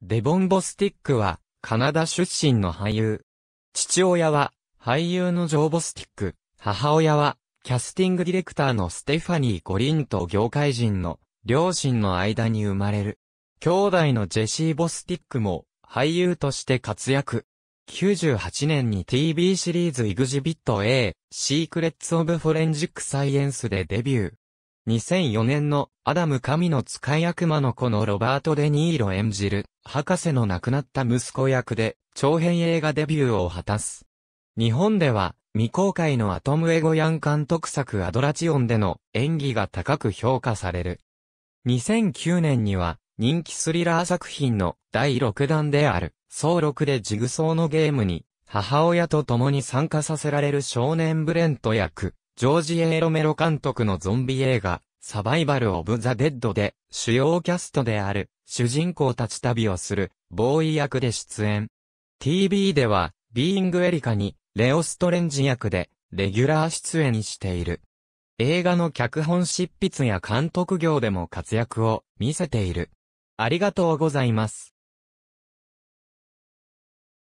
デボン・ボスティックは、カナダ出身の俳優。父親は、俳優のジョー・ボスティック、母親は、キャスティングディレクターのステファニー・ゴリンと業界人の、両親の間に生まれる。兄弟のジェシー・ボスティックも、俳優として活躍。98年に TV シリーズイグジビット A、シークレッツ・オブ・フォレンジック・サイエンスでデビュー。2004年のアダム神の使い悪魔の子のロバート・デ・ニーロ演じる博士の亡くなった息子役で、長編映画デビューを果たす。日本では、未公開のアトム・エゴヤン監督作アドラチオンでの演技が高く評価される。2009年には、人気スリラー作品の第6弾である、総6でジグソーのゲームに、母親と共に参加させられる少年ブレント役、ジョージ・エーロメロ監督のゾンビ映画、サバイバル・オブ・ザ・デッドで、主要キャストである、主人公たち旅をする、ボーイ役で出演。TV では、ビーイング・エリカに、レオ・ストレンジ役で、レギュラー出演している。映画の脚本執筆や監督業でも活躍を見せている。ありがとうございます。